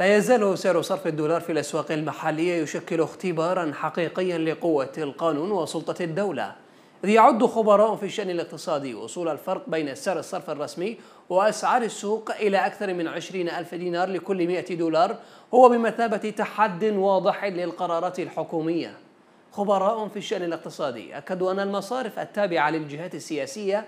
لا يزال سعر صرف الدولار في الأسواق المحلية يشكل اختبارا حقيقيا لقوة القانون وسلطة الدولة إذ يعد خبراء في الشأن الاقتصادي وصول الفرق بين سعر الصرف الرسمي وأسعار السوق إلى أكثر من 20 ألف دينار لكل 100 دولار هو بمثابة تحد واضح للقرارات الحكومية خبراء في الشأن الاقتصادي أكدوا أن المصارف التابعة للجهات السياسية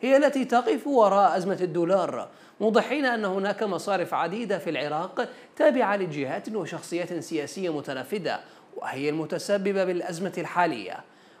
هي التي تقف وراء أزمة الدولار موضحين أن هناك مصارف عديدة في العراق تابعة لجهات وشخصيات سياسية متنفذة وهي المتسببة بالأزمة الحالية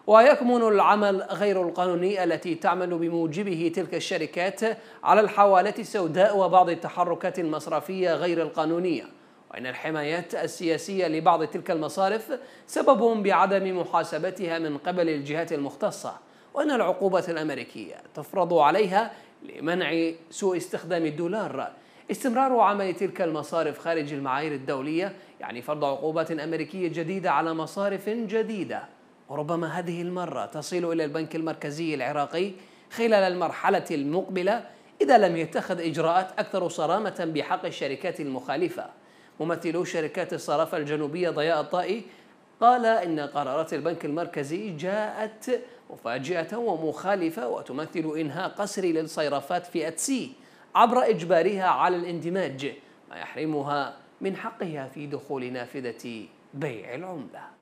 ويكمن العمل غير القانوني التي تعمل بموجبه تلك الشركات على الحوالات السوداء وبعض التحركات المصرفية غير القانونية وإن الحمايات السياسية لبعض تلك المصارف سبب بعدم محاسبتها من قبل الجهات المختصة وأن العقوبات الأمريكية تفرض عليها لمنع سوء استخدام الدولار استمرار عمل تلك المصارف خارج المعايير الدولية يعني فرض عقوبات أمريكية جديدة على مصارف جديدة وربما هذه المرة تصل إلى البنك المركزي العراقي خلال المرحلة المقبلة إذا لم يتخذ إجراءات أكثر صرامة بحق الشركات المخالفة ممثلو شركات الصرافة الجنوبية ضياء الطائي قال إن قرارات البنك المركزي جاءت مفاجئة ومخالفة وتمثل إنهاء قسري للصيرفات في أتسي عبر إجبارها على الاندماج ما يحرمها من حقها في دخول نافذة بيع العملة